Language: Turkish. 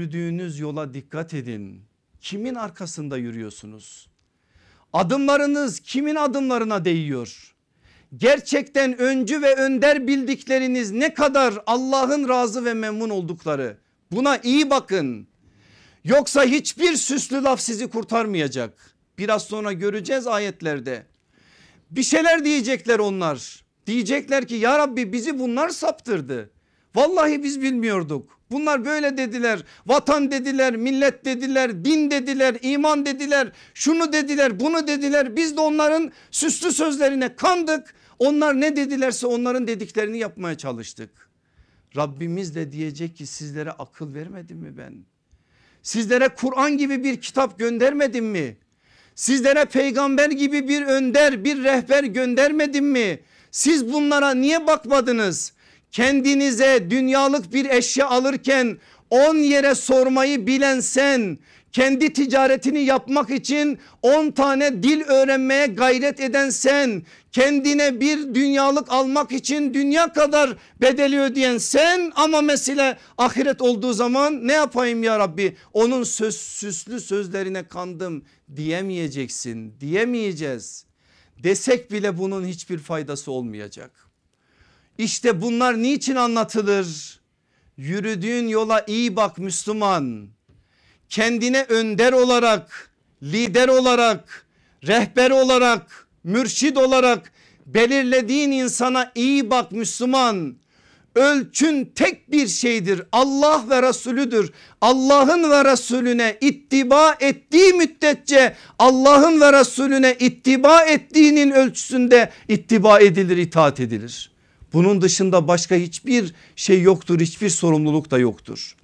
yürüdüğünüz yola dikkat edin. Kimin arkasında yürüyorsunuz? Adımlarınız kimin adımlarına değiyor? Gerçekten öncü ve önder bildikleriniz ne kadar Allah'ın razı ve memnun oldukları buna iyi bakın. Yoksa hiçbir süslü laf sizi kurtarmayacak. Biraz sonra göreceğiz ayetlerde. Bir şeyler diyecekler onlar. Diyecekler ki ya Rabbi bizi bunlar saptırdı. Vallahi biz bilmiyorduk. Bunlar böyle dediler. Vatan dediler, millet dediler, din dediler, iman dediler, şunu dediler, bunu dediler. Biz de onların süslü sözlerine kandık. Onlar ne dedilerse onların dediklerini yapmaya çalıştık. Rabbimiz de diyecek ki sizlere akıl vermedim mi ben? Sizlere Kur'an gibi bir kitap göndermedim mi? Sizlere peygamber gibi bir önder, bir rehber göndermedim mi? Siz bunlara niye bakmadınız? kendinize dünyalık bir eşya alırken on yere sormayı bilen sen kendi ticaretini yapmak için 10 tane dil öğrenmeye gayret eden sen kendine bir dünyalık almak için dünya kadar bedeli ödeyen sen ama mesela ahiret olduğu zaman ne yapayım ya Rabbi onun söz, süslü sözlerine kandım diyemeyeceksin diyemeyeceğiz desek bile bunun hiçbir faydası olmayacak. İşte bunlar niçin anlatılır? Yürüdüğün yola iyi bak Müslüman. Kendine önder olarak, lider olarak, rehber olarak, mürşid olarak belirlediğin insana iyi bak Müslüman. Ölçün tek bir şeydir Allah ve Resulüdür. Allah'ın ve Resulüne ittiba ettiği müddetçe Allah'ın ve Resulüne ittiba ettiğinin ölçüsünde ittiba edilir itaat edilir. Bunun dışında başka hiçbir şey yoktur hiçbir sorumluluk da yoktur.